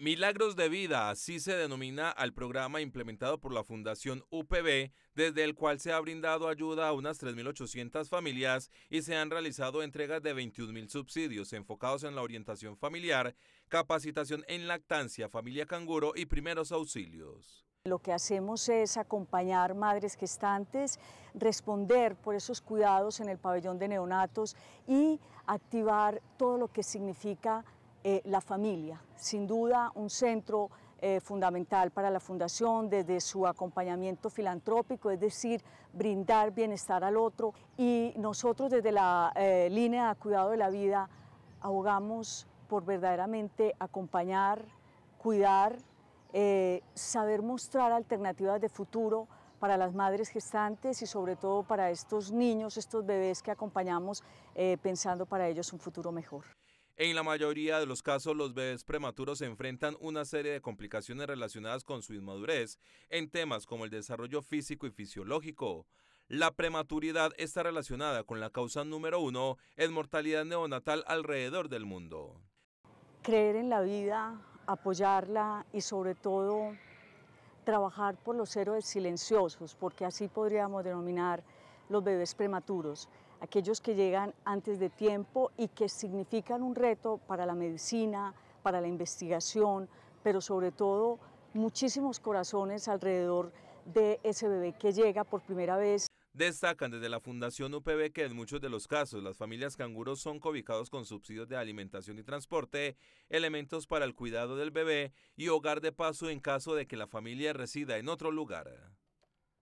Milagros de Vida, así se denomina al programa implementado por la Fundación UPB, desde el cual se ha brindado ayuda a unas 3.800 familias y se han realizado entregas de 21.000 subsidios enfocados en la orientación familiar, capacitación en lactancia, familia canguro y primeros auxilios. Lo que hacemos es acompañar madres gestantes, responder por esos cuidados en el pabellón de neonatos y activar todo lo que significa eh, la familia. Sin duda, un centro eh, fundamental para la Fundación desde su acompañamiento filantrópico, es decir, brindar bienestar al otro. Y nosotros desde la eh, línea de cuidado de la vida ahogamos por verdaderamente acompañar, cuidar, saber mostrar alternativas de futuro para las madres gestantes y sobre todo para estos niños, estos bebés que acompañamos pensando para ellos un futuro mejor. En la mayoría de los casos, los bebés prematuros enfrentan una serie de complicaciones relacionadas con su inmadurez en temas como el desarrollo físico y fisiológico. La prematuridad está relacionada con la causa número uno en mortalidad neonatal alrededor del mundo. Creer en la vida, apoyarla y sobre todo trabajar por los héroes silenciosos, porque así podríamos denominar los bebés prematuros aquellos que llegan antes de tiempo y que significan un reto para la medicina, para la investigación, pero sobre todo muchísimos corazones alrededor de ese bebé que llega por primera vez. Destacan desde la Fundación UPB que en muchos de los casos las familias canguros son cobijados con subsidios de alimentación y transporte, elementos para el cuidado del bebé y hogar de paso en caso de que la familia resida en otro lugar.